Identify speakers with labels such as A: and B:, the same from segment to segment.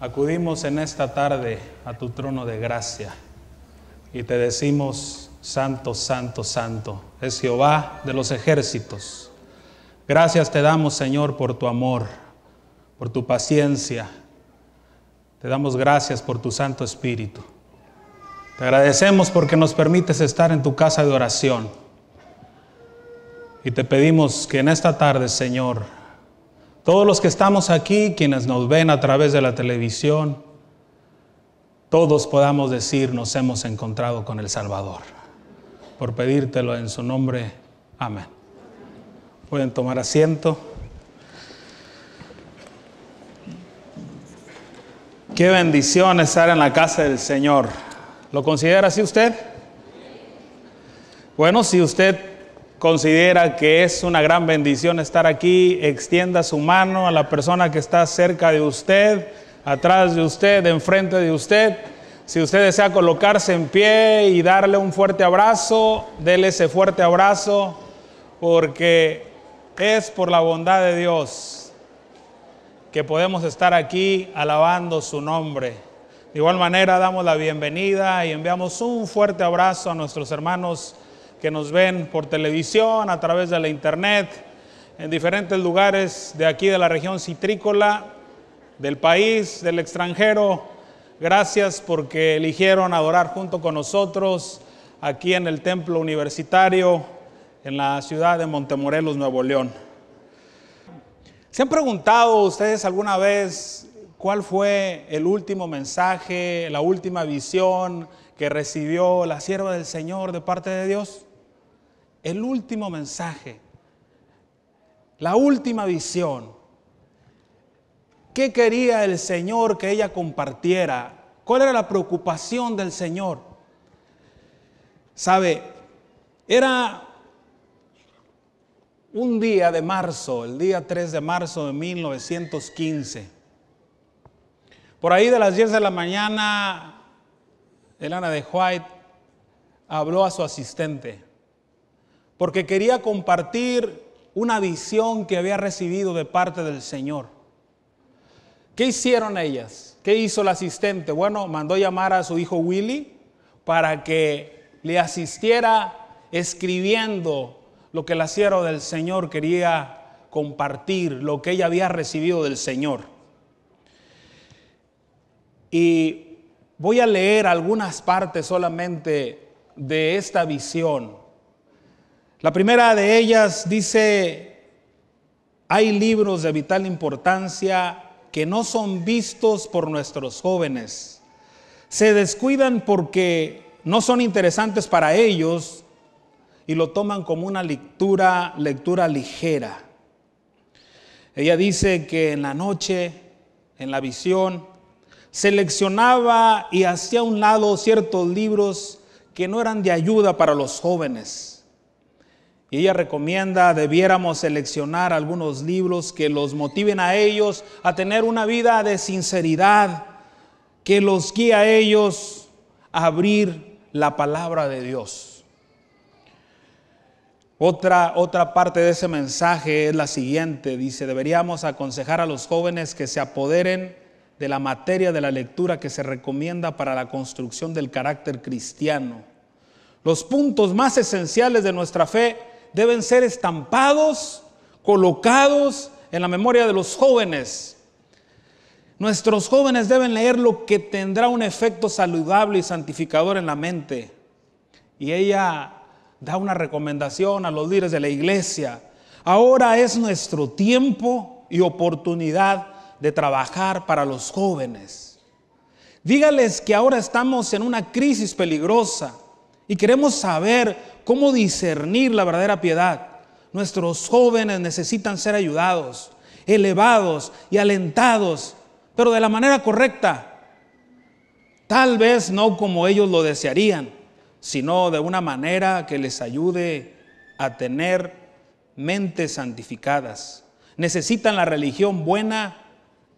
A: Acudimos en esta tarde a tu trono de gracia y te decimos, Santo, Santo, Santo, es Jehová de los ejércitos. Gracias te damos, Señor, por tu amor, por tu paciencia. Te damos gracias por tu Santo Espíritu. Te agradecemos porque nos permites estar en tu casa de oración. Y te pedimos que en esta tarde, Señor, todos los que estamos aquí, quienes nos ven a través de la televisión, todos podamos decir nos hemos encontrado con el Salvador. Por pedírtelo en su nombre, amén. Pueden tomar asiento. Qué bendición estar en la casa del Señor. ¿Lo considera así usted? Bueno, si usted considera que es una gran bendición estar aquí, extienda su mano a la persona que está cerca de usted, atrás de usted, enfrente de usted. Si usted desea colocarse en pie y darle un fuerte abrazo, déle ese fuerte abrazo porque es por la bondad de Dios que podemos estar aquí alabando su nombre. De igual manera damos la bienvenida y enviamos un fuerte abrazo a nuestros hermanos que nos ven por televisión, a través de la internet, en diferentes lugares de aquí de la región citrícola, del país, del extranjero. Gracias porque eligieron adorar junto con nosotros aquí en el templo universitario en la ciudad de Montemorelos, Nuevo León. ¿Se han preguntado ustedes alguna vez cuál fue el último mensaje, la última visión que recibió la sierva del Señor de parte de Dios? el último mensaje, la última visión. ¿Qué quería el Señor que ella compartiera? ¿Cuál era la preocupación del Señor? Sabe, era un día de marzo, el día 3 de marzo de 1915. Por ahí de las 10 de la mañana, Elena de White habló a su asistente porque quería compartir una visión que había recibido de parte del Señor. ¿Qué hicieron ellas? ¿Qué hizo el asistente? Bueno, mandó llamar a su hijo Willy para que le asistiera escribiendo lo que la sierva del Señor quería compartir, lo que ella había recibido del Señor. Y voy a leer algunas partes solamente de esta visión la primera de ellas dice, hay libros de vital importancia que no son vistos por nuestros jóvenes. Se descuidan porque no son interesantes para ellos y lo toman como una lectura, lectura ligera. Ella dice que en la noche, en la visión, seleccionaba y hacía a un lado ciertos libros que no eran de ayuda para los jóvenes. Y ella recomienda debiéramos seleccionar algunos libros que los motiven a ellos a tener una vida de sinceridad, que los guíe a ellos a abrir la palabra de Dios. Otra, otra parte de ese mensaje es la siguiente. Dice, deberíamos aconsejar a los jóvenes que se apoderen de la materia de la lectura que se recomienda para la construcción del carácter cristiano. Los puntos más esenciales de nuestra fe deben ser estampados, colocados en la memoria de los jóvenes. Nuestros jóvenes deben leer lo que tendrá un efecto saludable y santificador en la mente. Y ella da una recomendación a los líderes de la iglesia. Ahora es nuestro tiempo y oportunidad de trabajar para los jóvenes. Dígales que ahora estamos en una crisis peligrosa y queremos saber cómo discernir la verdadera piedad. Nuestros jóvenes necesitan ser ayudados, elevados y alentados, pero de la manera correcta. Tal vez no como ellos lo desearían, sino de una manera que les ayude a tener mentes santificadas. Necesitan la religión buena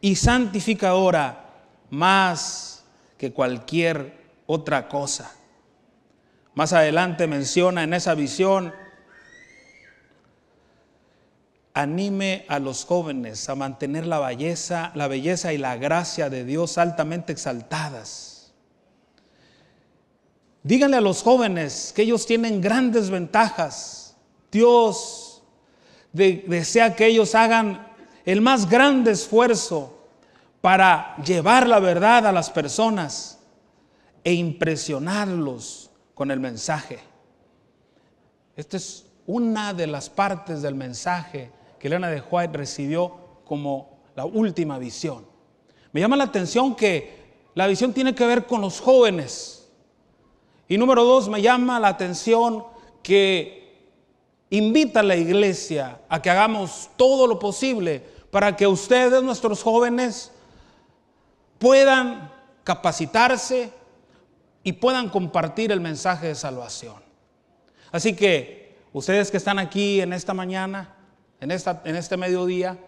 A: y santificadora más que cualquier otra cosa. Más adelante menciona en esa visión, anime a los jóvenes a mantener la belleza, la belleza y la gracia de Dios altamente exaltadas. Díganle a los jóvenes que ellos tienen grandes ventajas. Dios desea que ellos hagan el más grande esfuerzo para llevar la verdad a las personas e impresionarlos con el mensaje. Esta es una de las partes del mensaje que Elena de White recibió como la última visión. Me llama la atención que la visión tiene que ver con los jóvenes. Y número dos, me llama la atención que invita a la iglesia a que hagamos todo lo posible para que ustedes, nuestros jóvenes, puedan capacitarse, y puedan compartir el mensaje de salvación. Así que ustedes que están aquí en esta mañana, en, esta, en este mediodía,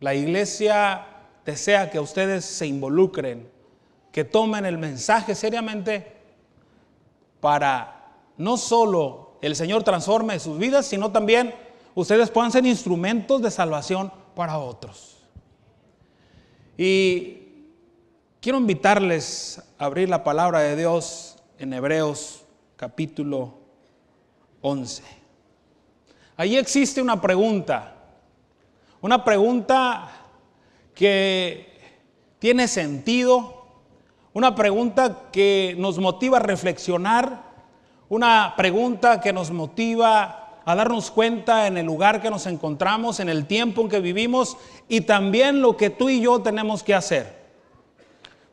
A: la iglesia desea que ustedes se involucren, que tomen el mensaje seriamente para no solo el Señor transforme sus vidas, sino también ustedes puedan ser instrumentos de salvación para otros. Y Quiero invitarles a abrir la palabra de Dios en Hebreos capítulo 11. Allí existe una pregunta, una pregunta que tiene sentido, una pregunta que nos motiva a reflexionar, una pregunta que nos motiva a darnos cuenta en el lugar que nos encontramos, en el tiempo en que vivimos y también lo que tú y yo tenemos que hacer.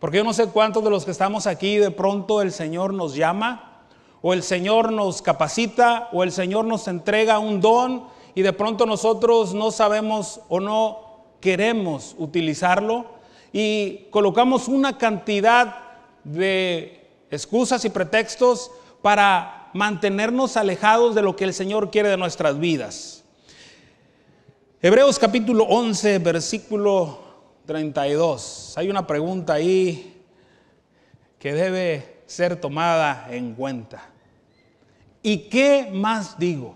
A: Porque yo no sé cuántos de los que estamos aquí de pronto el Señor nos llama, o el Señor nos capacita, o el Señor nos entrega un don y de pronto nosotros no sabemos o no queremos utilizarlo y colocamos una cantidad de excusas y pretextos para mantenernos alejados de lo que el Señor quiere de nuestras vidas. Hebreos capítulo 11, versículo 32. Hay una pregunta ahí que debe ser tomada en cuenta. ¿Y qué más digo?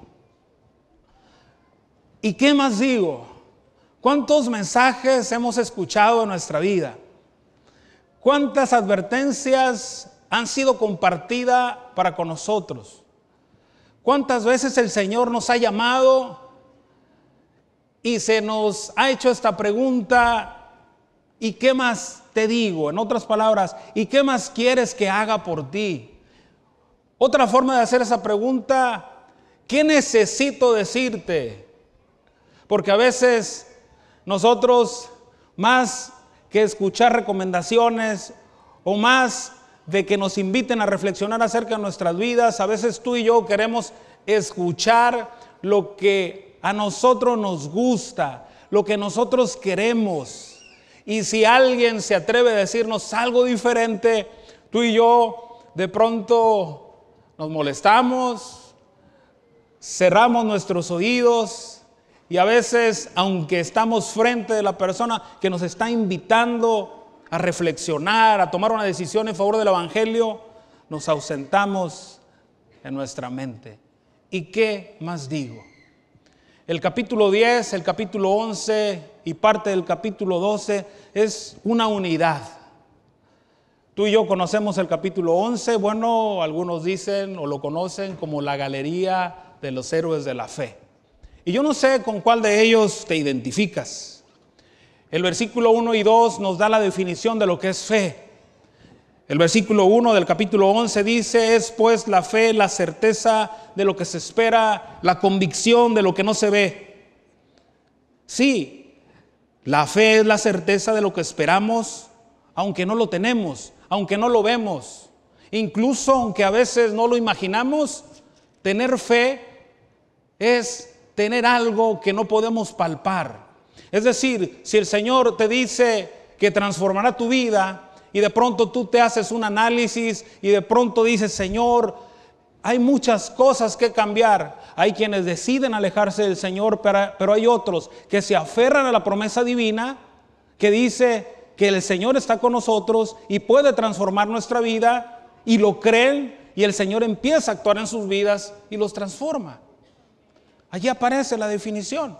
A: ¿Y qué más digo? ¿Cuántos mensajes hemos escuchado en nuestra vida? ¿Cuántas advertencias han sido compartidas para con nosotros? ¿Cuántas veces el Señor nos ha llamado y se nos ha hecho esta pregunta ¿Y qué más te digo? En otras palabras, ¿y qué más quieres que haga por ti? Otra forma de hacer esa pregunta, ¿qué necesito decirte? Porque a veces nosotros, más que escuchar recomendaciones o más de que nos inviten a reflexionar acerca de nuestras vidas, a veces tú y yo queremos escuchar lo que a nosotros nos gusta, lo que nosotros queremos. Y si alguien se atreve a decirnos algo diferente, tú y yo de pronto nos molestamos, cerramos nuestros oídos y a veces, aunque estamos frente de la persona que nos está invitando a reflexionar, a tomar una decisión en favor del Evangelio, nos ausentamos en nuestra mente. ¿Y qué más digo? El capítulo 10, el capítulo 11 y parte del capítulo 12 es una unidad. Tú y yo conocemos el capítulo 11, bueno, algunos dicen o lo conocen como la galería de los héroes de la fe. Y yo no sé con cuál de ellos te identificas. El versículo 1 y 2 nos da la definición de lo que es fe. El versículo 1 del capítulo 11 dice, es pues la fe, la certeza de lo que se espera, la convicción de lo que no se ve. Sí, la fe es la certeza de lo que esperamos, aunque no lo tenemos, aunque no lo vemos. Incluso aunque a veces no lo imaginamos, tener fe es tener algo que no podemos palpar. Es decir, si el Señor te dice que transformará tu vida y de pronto tú te haces un análisis y de pronto dices, Señor, hay muchas cosas que cambiar. Hay quienes deciden alejarse del Señor, pero hay otros que se aferran a la promesa divina que dice que el Señor está con nosotros y puede transformar nuestra vida y lo creen y el Señor empieza a actuar en sus vidas y los transforma. Allí aparece la definición.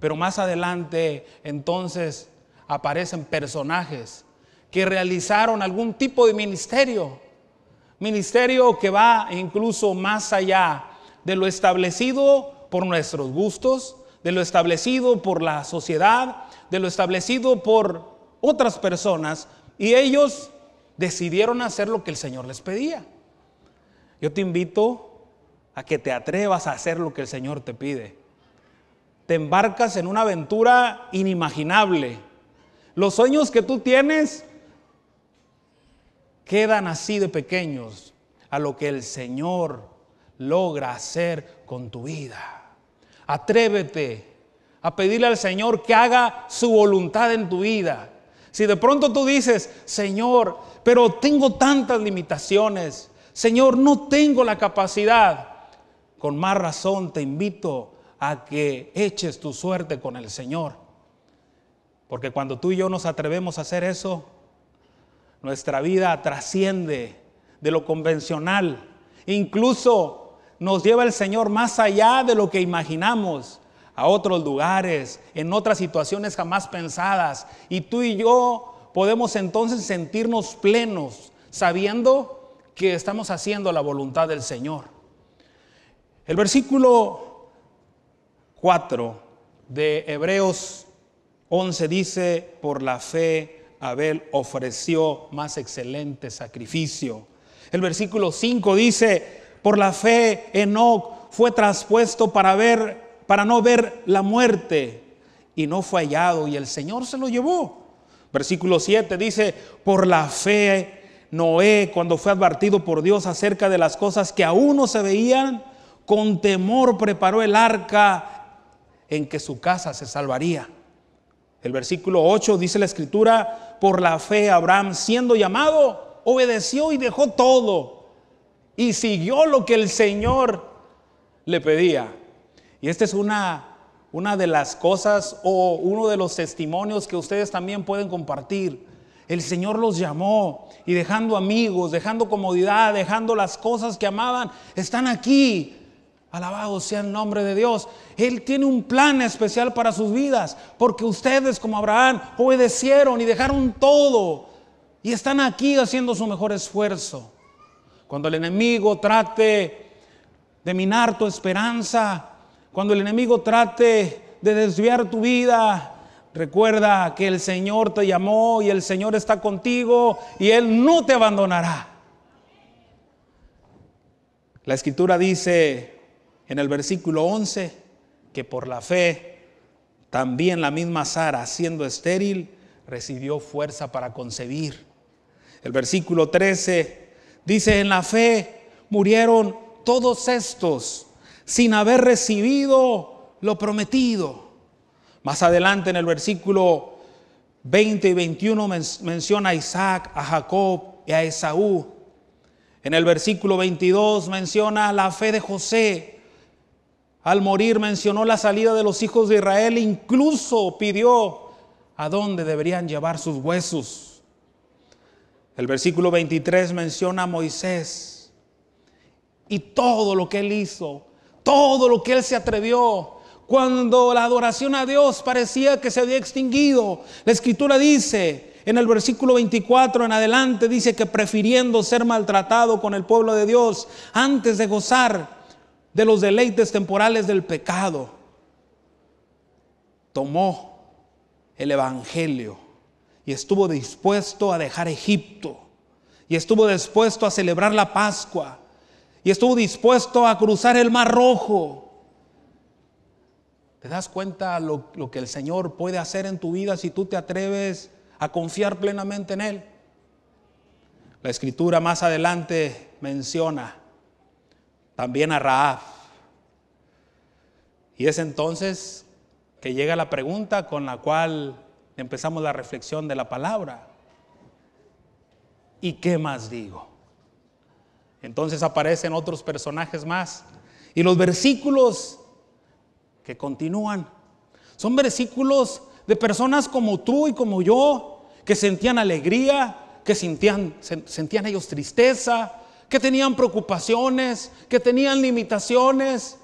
A: Pero más adelante entonces aparecen personajes que realizaron algún tipo de ministerio Ministerio que va incluso más allá de lo establecido por nuestros gustos, de lo establecido por la sociedad, de lo establecido por otras personas, y ellos decidieron hacer lo que el Señor les pedía. Yo te invito a que te atrevas a hacer lo que el Señor te pide. Te embarcas en una aventura inimaginable. Los sueños que tú tienes quedan así de pequeños a lo que el Señor logra hacer con tu vida. Atrévete a pedirle al Señor que haga su voluntad en tu vida. Si de pronto tú dices, Señor, pero tengo tantas limitaciones, Señor, no tengo la capacidad, con más razón te invito a que eches tu suerte con el Señor. Porque cuando tú y yo nos atrevemos a hacer eso, nuestra vida trasciende de lo convencional. Incluso nos lleva el Señor más allá de lo que imaginamos, a otros lugares, en otras situaciones jamás pensadas. Y tú y yo podemos entonces sentirnos plenos, sabiendo que estamos haciendo la voluntad del Señor. El versículo 4 de Hebreos 11 dice, por la fe Abel ofreció más excelente sacrificio. El versículo 5 dice, por la fe Enoc fue traspuesto para ver para no ver la muerte y no fue hallado y el Señor se lo llevó. Versículo 7 dice, por la fe Noé, cuando fue advertido por Dios acerca de las cosas que aún no se veían, con temor preparó el arca en que su casa se salvaría. El versículo 8 dice la escritura, por la fe Abraham, siendo llamado, obedeció y dejó todo y siguió lo que el Señor le pedía. Y esta es una, una de las cosas o uno de los testimonios que ustedes también pueden compartir. El Señor los llamó y dejando amigos, dejando comodidad, dejando las cosas que amaban, están aquí Alabado sea el nombre de Dios. Él tiene un plan especial para sus vidas, porque ustedes como Abraham obedecieron y dejaron todo y están aquí haciendo su mejor esfuerzo. Cuando el enemigo trate de minar tu esperanza, cuando el enemigo trate de desviar tu vida, recuerda que el Señor te llamó y el Señor está contigo y Él no te abandonará. La escritura dice, en el versículo 11, que por la fe también la misma Sara, siendo estéril, recibió fuerza para concebir. El versículo 13 dice, en la fe murieron todos estos sin haber recibido lo prometido. Más adelante en el versículo 20 y 21 menciona a Isaac, a Jacob y a Esaú. En el versículo 22 menciona la fe de José, al morir mencionó la salida de los hijos de Israel, incluso pidió a dónde deberían llevar sus huesos. El versículo 23 menciona a Moisés y todo lo que él hizo, todo lo que él se atrevió, cuando la adoración a Dios parecía que se había extinguido. La escritura dice en el versículo 24 en adelante, dice que prefiriendo ser maltratado con el pueblo de Dios antes de gozar de los deleites temporales del pecado, tomó el Evangelio y estuvo dispuesto a dejar Egipto y estuvo dispuesto a celebrar la Pascua y estuvo dispuesto a cruzar el Mar Rojo. ¿Te das cuenta lo, lo, que el Señor puede hacer en tu vida si tú te atreves a confiar plenamente en Él? La escritura más adelante menciona también a Raab. Y es entonces que llega la pregunta con la cual empezamos la reflexión de la palabra. ¿Y qué más digo? Entonces aparecen otros personajes más. Y los versículos que continúan son versículos de personas como tú y como yo, que sentían alegría, que sentían, sentían ellos tristeza, que tenían preocupaciones, que tenían limitaciones,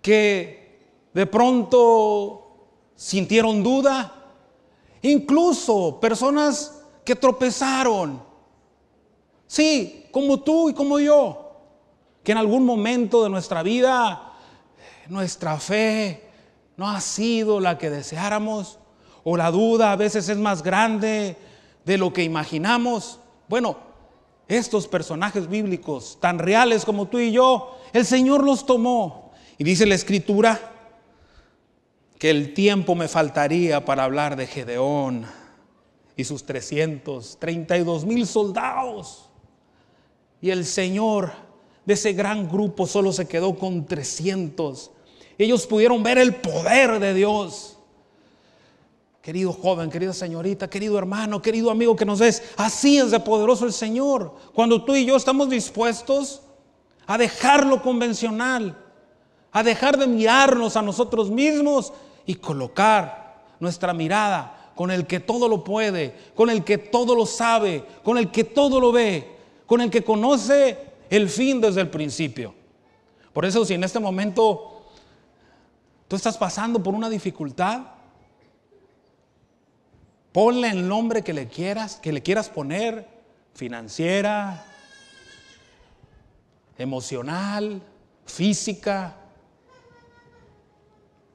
A: que de pronto sintieron duda, incluso personas que tropezaron. Sí, como tú y como yo, que en algún momento de nuestra vida nuestra fe no ha sido la que deseáramos o la duda a veces es más grande de lo que imaginamos. Bueno, estos personajes bíblicos, tan reales como tú y yo, el Señor los tomó. Y dice la escritura que el tiempo me faltaría para hablar de Gedeón y sus 332 mil soldados. Y el Señor de ese gran grupo solo se quedó con 300. Ellos pudieron ver el poder de Dios. Querido joven, querida señorita, querido hermano, querido amigo que nos es, así es de poderoso el Señor. Cuando tú y yo estamos dispuestos a dejar lo convencional, a dejar de mirarnos a nosotros mismos y colocar nuestra mirada con el que todo lo puede, con el que todo lo sabe, con el que todo lo ve, con el que conoce el fin desde el principio. Por eso si en este momento tú estás pasando por una dificultad, Ponle el nombre que le quieras, que le quieras poner, financiera, emocional, física.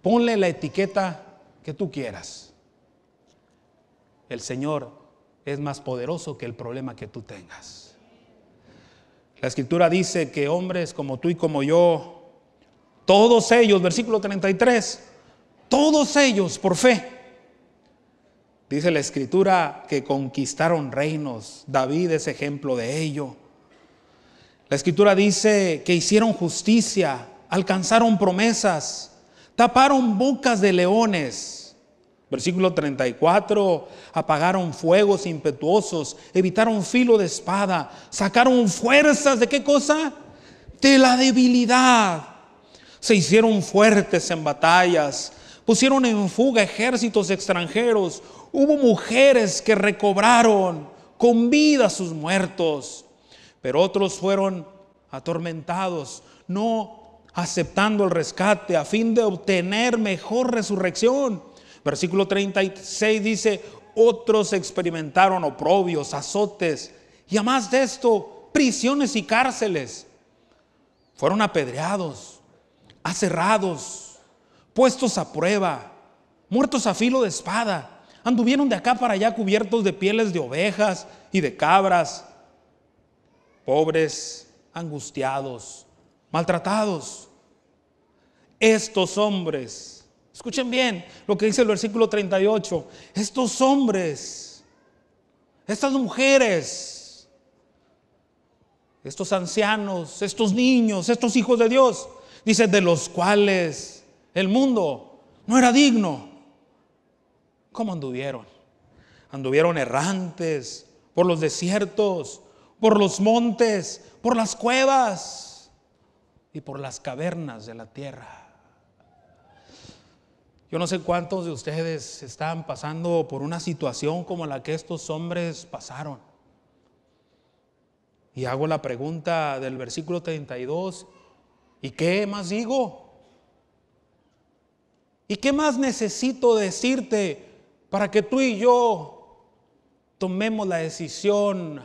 A: Ponle la etiqueta que tú quieras. El Señor es más poderoso que el problema que tú tengas. La escritura dice que hombres como tú y como yo, todos ellos, versículo 33, todos ellos por fe Dice la escritura que conquistaron reinos. David es ejemplo de ello. La escritura dice que hicieron justicia, alcanzaron promesas, taparon bocas de leones. Versículo 34, apagaron fuegos impetuosos, evitaron filo de espada, sacaron fuerzas de qué cosa? De la debilidad. Se hicieron fuertes en batallas, pusieron en fuga ejércitos extranjeros, Hubo mujeres que recobraron con vida a sus muertos, pero otros fueron atormentados, no aceptando el rescate a fin de obtener mejor resurrección. Versículo 36 dice, otros experimentaron oprobios, azotes, y además de esto, prisiones y cárceles. Fueron apedreados, aserrados, puestos a prueba, muertos a filo de espada. Anduvieron de acá para allá cubiertos de pieles de ovejas y de cabras, pobres, angustiados, maltratados. Estos hombres, escuchen bien lo que dice el versículo 38, estos hombres, estas mujeres, estos ancianos, estos niños, estos hijos de Dios, dice, de los cuales el mundo no era digno. ¿Cómo anduvieron? Anduvieron errantes por los desiertos, por los montes, por las cuevas y por las cavernas de la tierra. Yo no sé cuántos de ustedes están pasando por una situación como la que estos hombres pasaron. Y hago la pregunta del versículo 32, ¿y qué más digo? ¿Y qué más necesito decirte para que tú y yo tomemos la decisión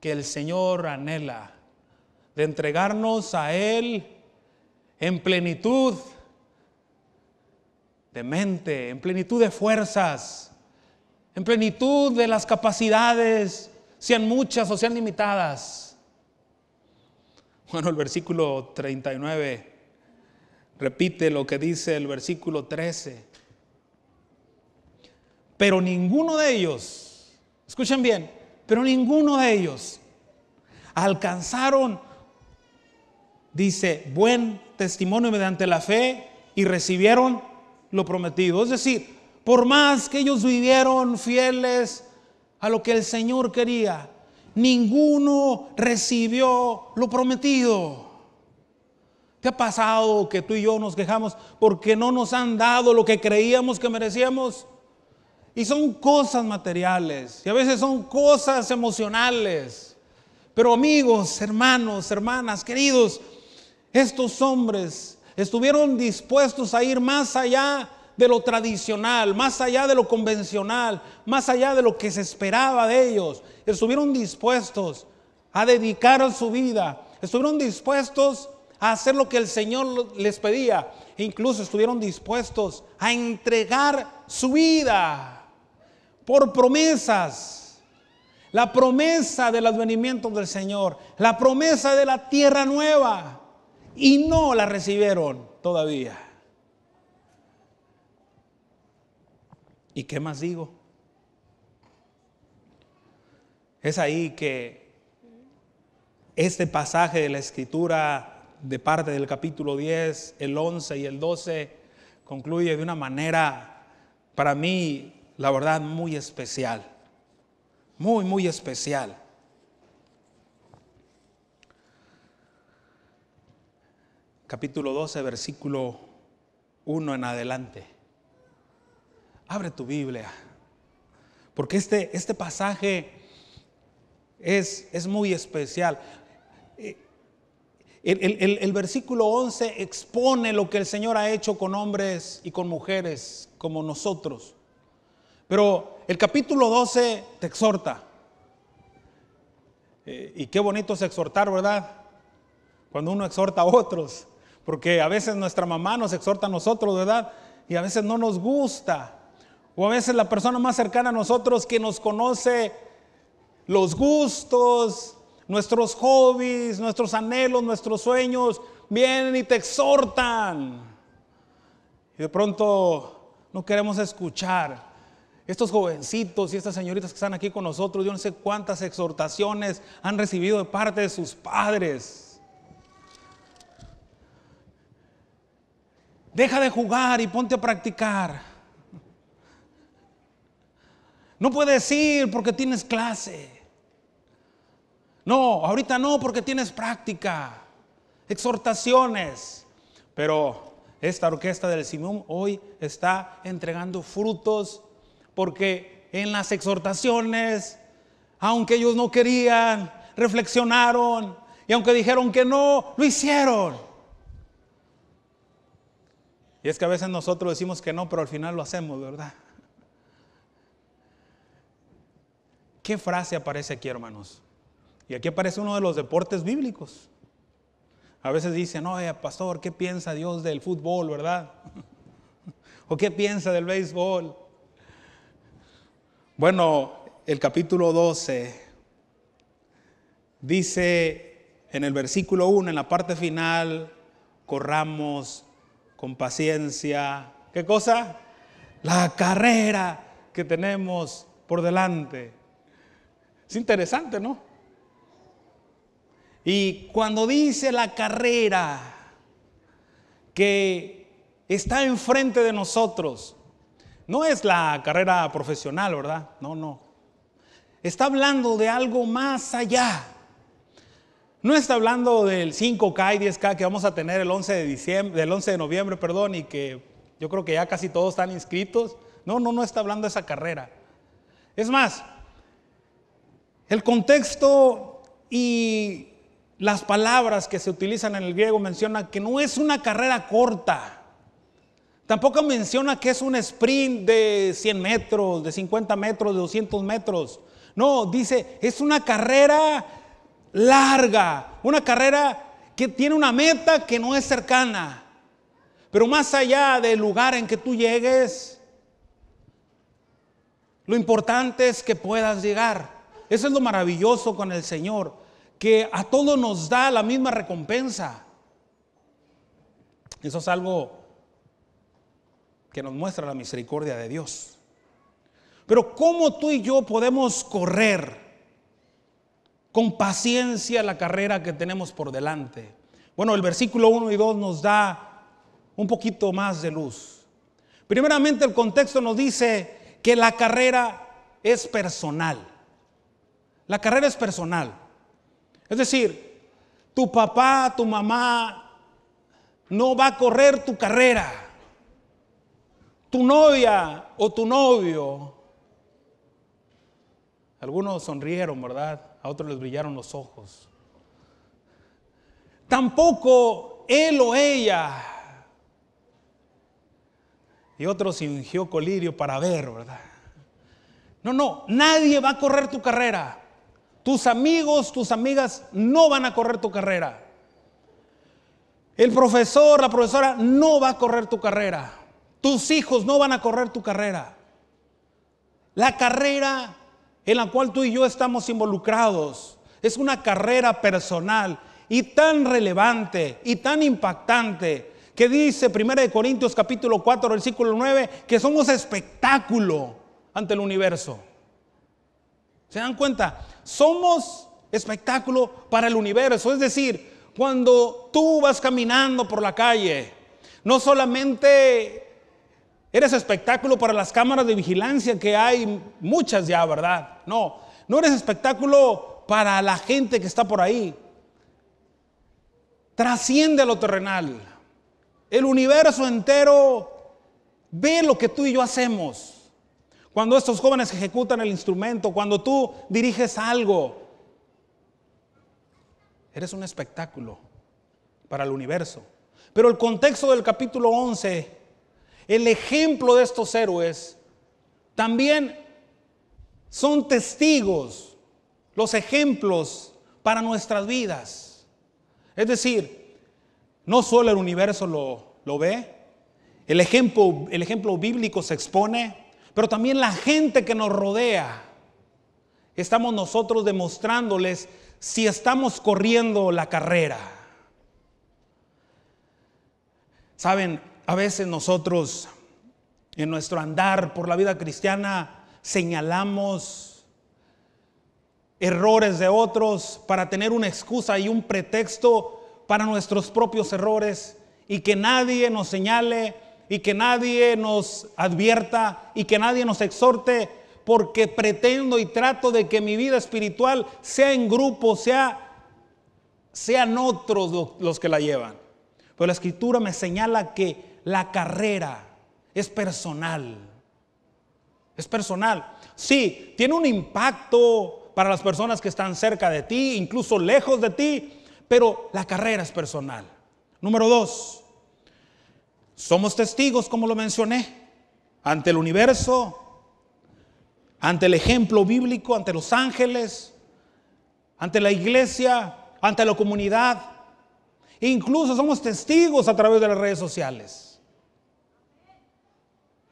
A: que el Señor anhela, de entregarnos a Él en plenitud de mente, en plenitud de fuerzas, en plenitud de las capacidades, sean muchas o sean limitadas. Bueno, el versículo 39 repite lo que dice el versículo 13 pero ninguno de ellos, escuchen bien, pero ninguno de ellos alcanzaron, dice, buen testimonio mediante la fe y recibieron lo prometido. Es decir, por más que ellos vivieron fieles a lo que el Señor quería, ninguno recibió lo prometido. ¿Qué ha pasado que tú y yo nos quejamos porque no nos han dado lo que creíamos que merecíamos? Y son cosas materiales, y a veces son cosas emocionales. Pero amigos, hermanos, hermanas, queridos, estos hombres estuvieron dispuestos a ir más allá de lo tradicional, más allá de lo convencional, más allá de lo que se esperaba de ellos. Estuvieron dispuestos a dedicar su vida, estuvieron dispuestos a hacer lo que el Señor les pedía, e incluso estuvieron dispuestos a entregar su vida por promesas. La promesa del advenimiento del Señor, la promesa de la tierra nueva. Y no la recibieron todavía. ¿Y qué más digo? Es ahí que este pasaje de la escritura de parte del capítulo 10, el 11 y el 12 concluye de una manera para mí la verdad, muy especial. Muy, muy especial. Capítulo 12, versículo 1 en adelante. Abre tu Biblia. Porque este, este pasaje es, es muy especial. Eh, el, el, versículo 11 expone lo que el Señor ha hecho con hombres y con mujeres como nosotros. Pero el capítulo 12 te exhorta. Eh, y qué bonito es exhortar, ¿verdad? Cuando uno exhorta a otros. Porque a veces nuestra mamá nos exhorta a nosotros, ¿verdad? Y a veces no nos gusta. O a veces la persona más cercana a nosotros que nos conoce los gustos, nuestros hobbies, nuestros anhelos, nuestros sueños, vienen y te exhortan. Y de pronto no queremos escuchar. Estos jovencitos y estas señoritas que están aquí con nosotros, yo no sé cuántas exhortaciones han recibido de parte de sus padres. Deja de jugar y ponte a practicar. No puedes ir porque tienes clase. No, ahorita no porque tienes práctica. Exhortaciones. Pero esta orquesta del Simón hoy está entregando frutos porque en las exhortaciones, aunque ellos no querían, reflexionaron y aunque dijeron que no, lo hicieron. Y es que a veces nosotros decimos que no, pero al final lo hacemos, ¿verdad? ¿Qué frase aparece aquí, hermanos? Y aquí aparece uno de los deportes bíblicos. A veces dicen, oye, eh, pastor, ¿qué piensa Dios del fútbol, verdad? ¿O qué piensa del béisbol? Bueno, el capítulo 12 dice en el versículo 1, en la parte final, corramos con paciencia. ¿Qué cosa? La carrera que tenemos por delante. Es interesante, ¿no? Y cuando dice la carrera que está enfrente de nosotros, no es la carrera profesional, ¿verdad? No, no. Está hablando de algo más allá. No está hablando del 5K y 10K que vamos a tener el 11 de, diciembre, del 11 de noviembre, perdón, y que yo creo que ya casi todos están inscritos. No, no, no está hablando de esa carrera. Es más, el contexto y las palabras que se utilizan en el griego mencionan que no es una carrera corta. Tampoco menciona que es un sprint de 100 metros, de 50 metros, de 200 metros. No, dice, es una carrera larga, una carrera que tiene una meta que no es cercana. Pero más allá del lugar en que tú llegues, lo importante es que puedas llegar. Eso es lo maravilloso con el Señor, que a todos nos da la misma recompensa. Eso es algo que nos muestra la misericordia de Dios. Pero ¿cómo tú y yo podemos correr con paciencia la carrera que tenemos por delante? Bueno, el versículo 1 y 2 nos da un poquito más de luz. Primeramente el contexto nos dice que la carrera es personal. La carrera es personal. Es decir, tu papá, tu mamá no va a correr tu carrera tu novia o tu novio. Algunos sonrieron, ¿verdad? A otros les brillaron los ojos. Tampoco él o ella. Y otros ingió colirio para ver, ¿verdad? No, no, nadie va a correr tu carrera. Tus amigos, tus amigas no van a correr tu carrera. El profesor, la profesora no va a correr tu carrera. Tus hijos no van a correr tu carrera. La carrera en la cual tú y yo estamos involucrados es una carrera personal y tan relevante y tan impactante que dice 1 Corintios capítulo 4 versículo 9 que somos espectáculo ante el universo. ¿Se dan cuenta? Somos espectáculo para el universo. Es decir, cuando tú vas caminando por la calle, no solamente Eres espectáculo para las cámaras de vigilancia que hay muchas ya, ¿verdad? No, no eres espectáculo para la gente que está por ahí. Trasciende a lo terrenal. El universo entero ve lo que tú y yo hacemos. Cuando estos jóvenes ejecutan el instrumento, cuando tú diriges algo, eres un espectáculo para el universo. Pero el contexto del capítulo 11 el ejemplo de estos héroes, también son testigos, los ejemplos para nuestras vidas. Es decir, no solo el universo lo, ve, el ejemplo, el ejemplo bíblico se expone, pero también la gente que nos rodea. Estamos nosotros demostrándoles si estamos corriendo la carrera. Saben, a veces nosotros en nuestro andar por la vida cristiana señalamos errores de otros para tener una excusa y un pretexto para nuestros propios errores y que nadie nos señale y que nadie nos advierta y que nadie nos exhorte porque pretendo y trato de que mi vida espiritual sea en grupo, sea sean otros los que la llevan. Pero la escritura me señala que la carrera es personal. Es personal. Sí, tiene un impacto para las personas que están cerca de ti, incluso lejos de ti, pero la carrera es personal. Número dos, somos testigos, como lo mencioné, ante el universo, ante el ejemplo bíblico, ante los ángeles, ante la iglesia, ante la comunidad. E incluso somos testigos a través de las redes sociales.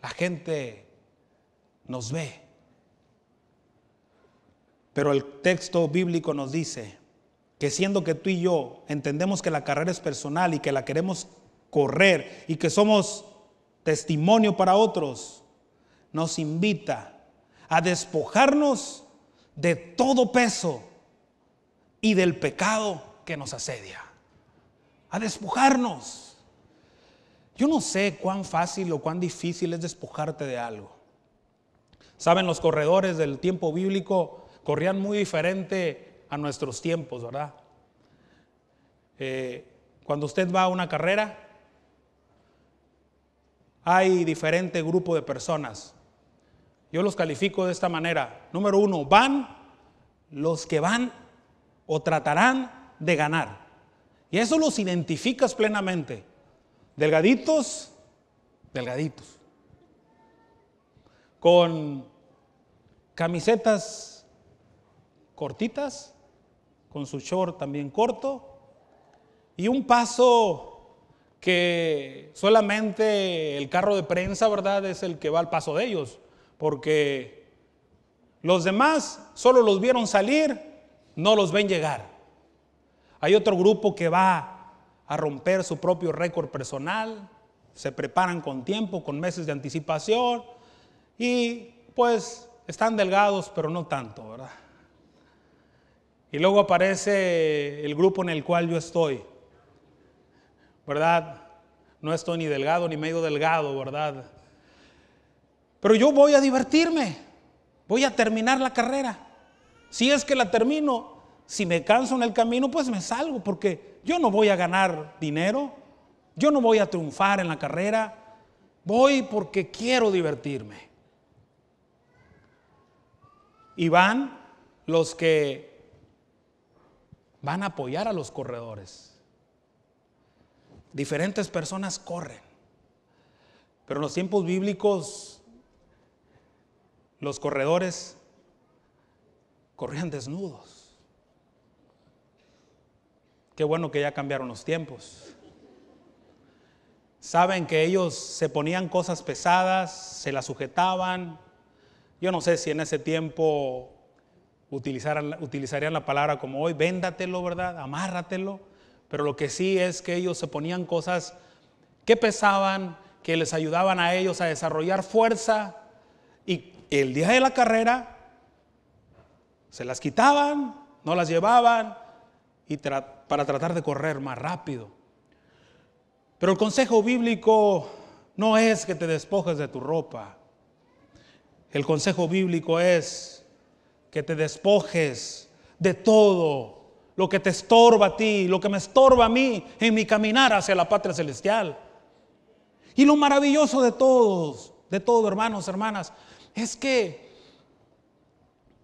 A: La gente nos ve. Pero el texto bíblico nos dice que siendo que tú y yo entendemos que la carrera es personal y que la queremos correr y que somos testimonio para otros, nos invita a despojarnos de todo peso y del pecado que nos asedia. A despojarnos. Yo no sé cuán fácil o cuán difícil es despojarte de algo. Saben, los corredores del tiempo bíblico corrían muy diferente a nuestros tiempos, ¿verdad? Eh, cuando usted va a una carrera, hay diferente grupo de personas. Yo los califico de esta manera. Número uno, van los que van o tratarán de ganar. Y eso los identificas plenamente delgaditos, delgaditos. Con camisetas cortitas, con su short también corto, y un paso que solamente el carro de prensa, ¿verdad? Es el que va al paso de ellos, porque los demás solo los vieron salir, no los ven llegar. Hay otro grupo que va a romper su propio récord personal, se preparan con tiempo, con meses de anticipación y pues están delgados, pero no tanto, ¿verdad? Y luego aparece el grupo en el cual yo estoy, ¿verdad? No estoy ni delgado ni medio delgado, ¿verdad? Pero yo voy a divertirme, voy a terminar la carrera. Si es que la termino, si me canso en el camino, pues me salgo, porque yo no voy a ganar dinero, yo no voy a triunfar en la carrera, voy porque quiero divertirme. Y van los que van a apoyar a los corredores. Diferentes personas corren, pero en los tiempos bíblicos los corredores corrían desnudos. Qué bueno que ya cambiaron los tiempos. Saben que ellos se ponían cosas pesadas, se las sujetaban. Yo no sé si en ese tiempo utilizarían, utilizarían la palabra como hoy, véndatelo, ¿verdad? Amárratelo. Pero lo que sí es que ellos se ponían cosas que pesaban, que les ayudaban a ellos a desarrollar fuerza. Y el día de la carrera se las quitaban, no las llevaban, y para tratar de correr más rápido. Pero el consejo bíblico no es que te despojes de tu ropa. El consejo bíblico es que te despojes de todo lo que te estorba a ti, lo que me estorba a mí en mi caminar hacia la patria celestial. Y lo maravilloso de todos, de todo, hermanos, hermanas, es que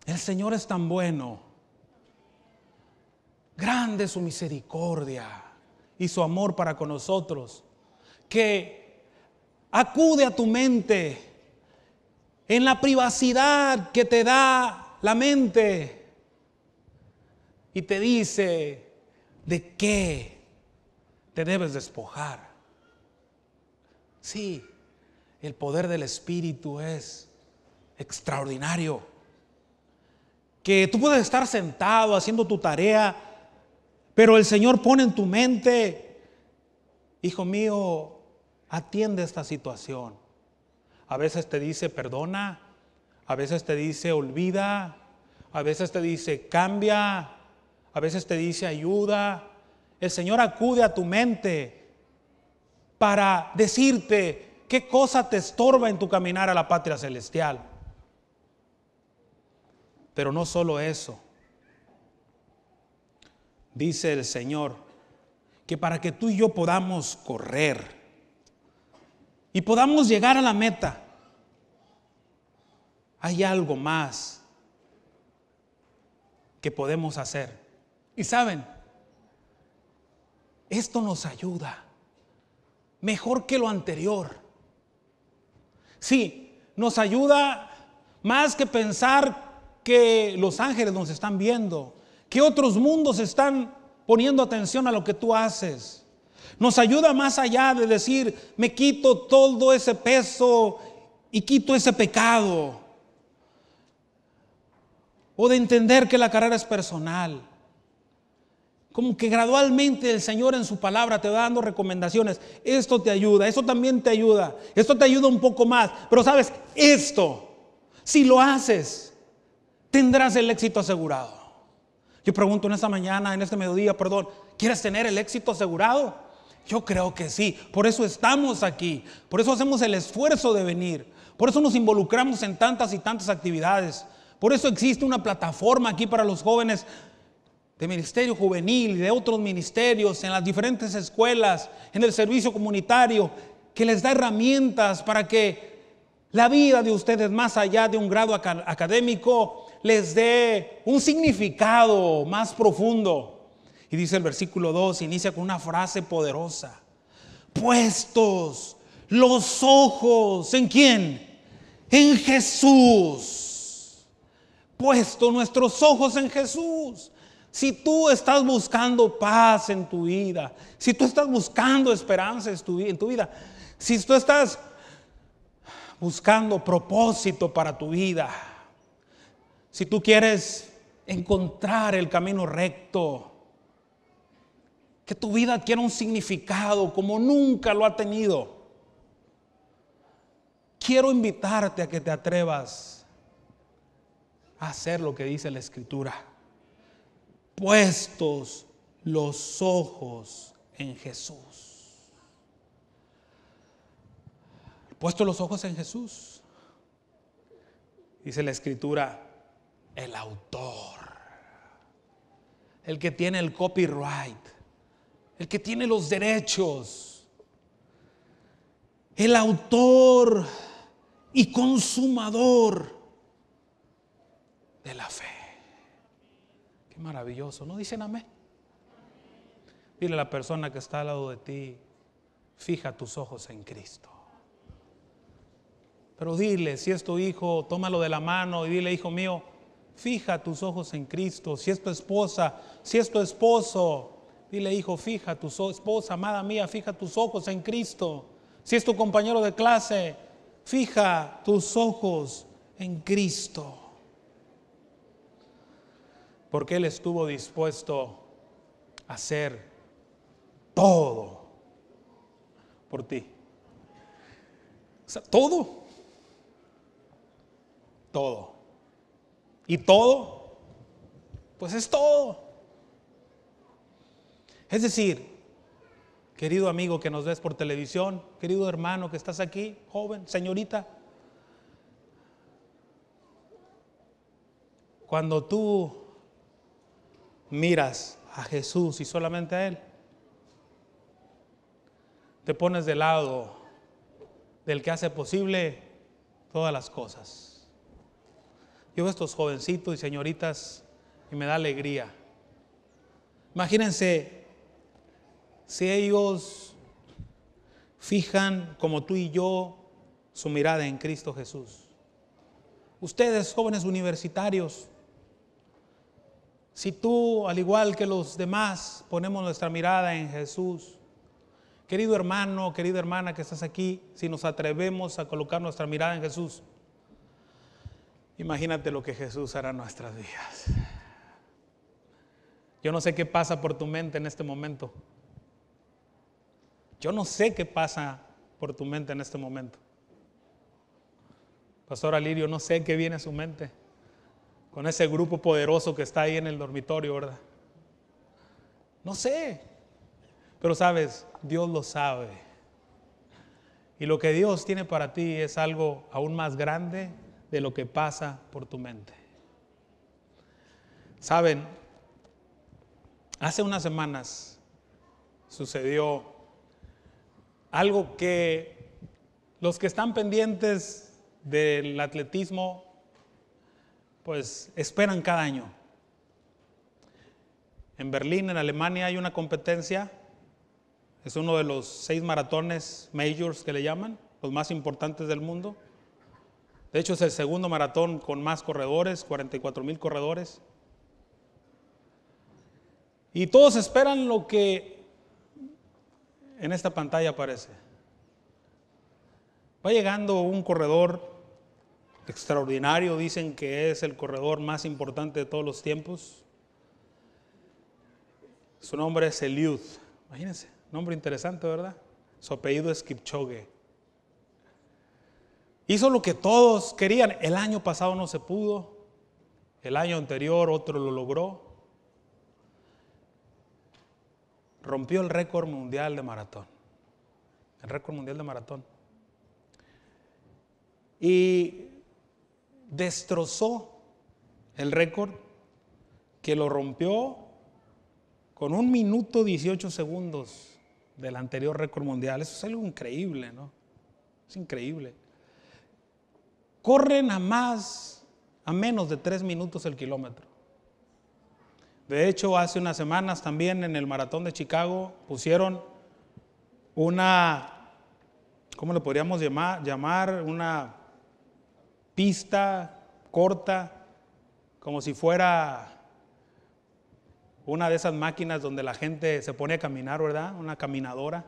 A: el Señor es tan bueno Grande su misericordia y su amor para con nosotros, que acude a tu mente en la privacidad que te da la mente y te dice de qué te debes despojar. Sí, el poder del Espíritu es extraordinario. Que tú puedes estar sentado haciendo tu tarea pero el Señor pone en tu mente, hijo mío, atiende esta situación. A veces te dice, perdona, a veces te dice, olvida, a veces te dice, cambia, a veces te dice, ayuda. El Señor acude a tu mente para decirte qué cosa te estorba en tu caminar a la patria celestial. Pero no solo eso dice el Señor, que para que tú y yo podamos correr y podamos llegar a la meta, hay algo más que podemos hacer. Y saben, esto nos ayuda mejor que lo anterior. Sí, nos ayuda más que pensar que los ángeles nos están viendo que otros mundos están poniendo atención a lo que tú haces. Nos ayuda más allá de decir, me quito todo ese peso y quito ese pecado. O de entender que la carrera es personal. Como que gradualmente el Señor en su palabra te va dando recomendaciones. Esto te ayuda, esto también te ayuda, esto te ayuda un poco más. Pero sabes, esto, si lo haces, tendrás el éxito asegurado. Yo pregunto en esta mañana, en este mediodía, perdón, ¿quieres tener el éxito asegurado? Yo creo que sí. Por eso estamos aquí. Por eso hacemos el esfuerzo de venir. Por eso nos involucramos en tantas y tantas actividades. Por eso existe una plataforma aquí para los jóvenes de ministerio juvenil y de otros ministerios, en las diferentes escuelas, en el servicio comunitario, que les da herramientas para que la vida de ustedes, más allá de un grado académico, les dé un significado más profundo. Y dice el versículo 2, inicia con una frase poderosa. Puestos los ojos en quién? En Jesús. Puesto nuestros ojos en Jesús. Si tú estás buscando paz en tu vida, si tú estás buscando esperanza en tu vida, si tú estás buscando propósito para tu vida, si tú quieres encontrar el camino recto, que tu vida tiene un significado como nunca lo ha tenido, quiero invitarte a que te atrevas a hacer lo que dice la Escritura. Puestos los ojos en Jesús. Puesto los ojos en Jesús. Dice la escritura, el autor, el que tiene el copyright, el que tiene los derechos, el autor y consumador de la fe. Qué maravilloso, ¿no dicen amén? Dile a la persona que está al lado de ti, fija tus ojos en Cristo. Pero dile, si es tu hijo, tómalo de la mano y dile, hijo mío, fija tus ojos en Cristo. Si es tu esposa, si es tu esposo, dile hijo, fija tu esposa, amada mía, fija tus ojos en Cristo. Si es tu compañero de clase, fija tus ojos en Cristo. Porque Él estuvo dispuesto a hacer todo por ti. O sea, todo. Todo. ¿Y todo? Pues es todo. Es decir, querido amigo que nos ves por televisión, querido hermano que estás aquí, joven, señorita, cuando tú miras a Jesús y solamente a Él, te pones de lado del que hace posible todas las cosas. Yo veo estos jovencitos y señoritas y me da alegría. Imagínense si ellos fijan, como tú y yo, su mirada en Cristo Jesús. Ustedes, jóvenes universitarios, si tú, al igual que los demás, ponemos nuestra mirada en Jesús, querido hermano, querida hermana que estás aquí, si nos atrevemos a colocar nuestra mirada en Jesús, Imagínate lo que Jesús hará en nuestras vidas. Yo no sé qué pasa por tu mente en este momento. Yo no sé qué pasa por tu mente en este momento. Pastor Alirio, no sé qué viene a su mente con ese grupo poderoso que está ahí en el dormitorio, ¿verdad? No sé. Pero sabes, Dios lo sabe. Y lo que Dios tiene para ti es algo aún más grande de lo que pasa por tu mente. Saben, hace unas semanas sucedió algo que los que están pendientes del atletismo, pues esperan cada año. En Berlín, en Alemania, hay una competencia. Es uno de los seis maratones majors que le llaman, los más importantes del mundo. De hecho, es el segundo maratón con más corredores, 44 mil corredores. Y todos esperan lo que en esta pantalla aparece. Va llegando un corredor extraordinario, dicen que es el corredor más importante de todos los tiempos. Su nombre es Eliud. Imagínense, nombre interesante, ¿verdad? Su apellido es Kipchoge. Hizo lo que todos querían. El año pasado no se pudo. El año anterior otro lo logró. Rompió el récord mundial de maratón. El récord mundial de maratón. Y destrozó el récord que lo rompió con un minuto 18 segundos del anterior récord mundial. Eso es algo increíble, ¿no? Es increíble corren a más, a menos de tres minutos el kilómetro. De hecho, hace unas semanas también en el maratón de Chicago pusieron una, ¿cómo lo podríamos llamar? llamar una pista corta, como si fuera una de esas máquinas donde la gente se pone a caminar, ¿verdad? Una caminadora.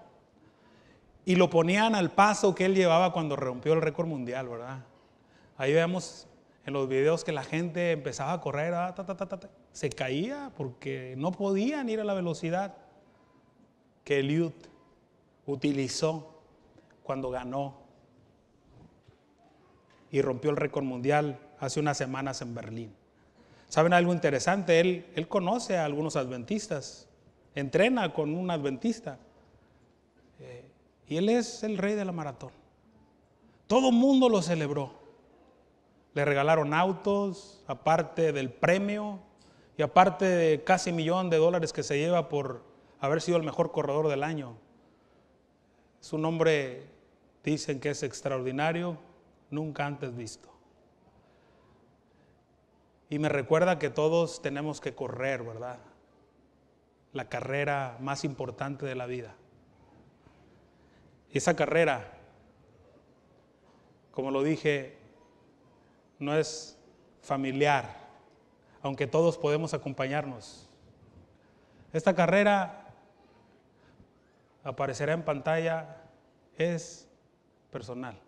A: Y lo ponían al paso que él llevaba cuando rompió el récord mundial, ¿verdad? Ahí vemos en los videos que la gente empezaba a correr, ah, ta, ta, ta, se caía porque no podían ir a la velocidad que Eliud utilizó cuando ganó y rompió el récord mundial hace unas semanas en Berlín. ¿Saben algo interesante? Él, él conoce a algunos adventistas, entrena con un adventista eh, y él es el rey de la maratón. Todo el mundo lo celebró. Le regalaron autos, aparte del premio y aparte de casi millón de dólares que se lleva por haber sido el mejor corredor del año. Su nombre dicen que es extraordinario, nunca antes visto. Y me recuerda que todos tenemos que correr, ¿verdad? La carrera más importante de la vida. Y esa carrera, como lo dije, no es familiar, aunque todos podemos acompañarnos. Esta carrera aparecerá en pantalla, es personal.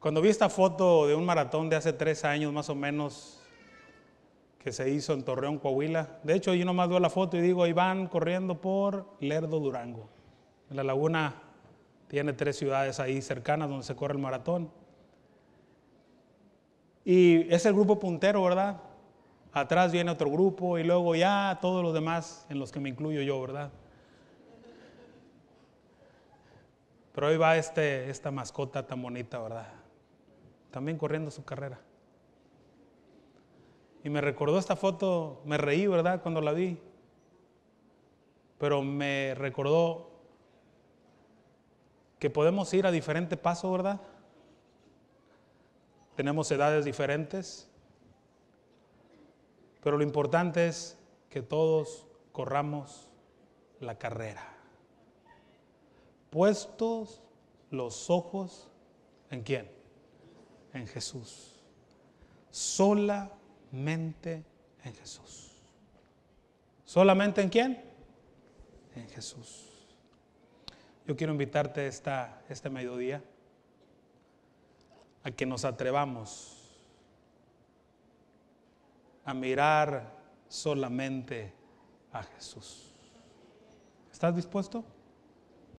A: Cuando vi esta foto de un maratón de hace tres años más o menos que se hizo en Torreón, Coahuila, de hecho yo nomás veo la foto y digo, ahí van corriendo por Lerdo Durango, en la laguna tiene tres ciudades ahí cercanas donde se corre el maratón. Y es el grupo puntero, ¿verdad? Atrás viene otro grupo y luego ya todos los demás, en los que me incluyo yo, ¿verdad? Pero ahí va este, esta mascota tan bonita, ¿verdad? También corriendo su carrera. Y me recordó esta foto, me reí, ¿verdad? Cuando la vi. Pero me recordó que podemos ir a diferente paso, ¿verdad? Tenemos edades diferentes, pero lo importante es que todos corramos la carrera. Puestos los ojos en quién? En Jesús. Solamente en Jesús. ¿Solamente en quién? En Jesús. Yo quiero invitarte esta, este mediodía a que nos atrevamos a mirar solamente a Jesús. ¿Estás dispuesto?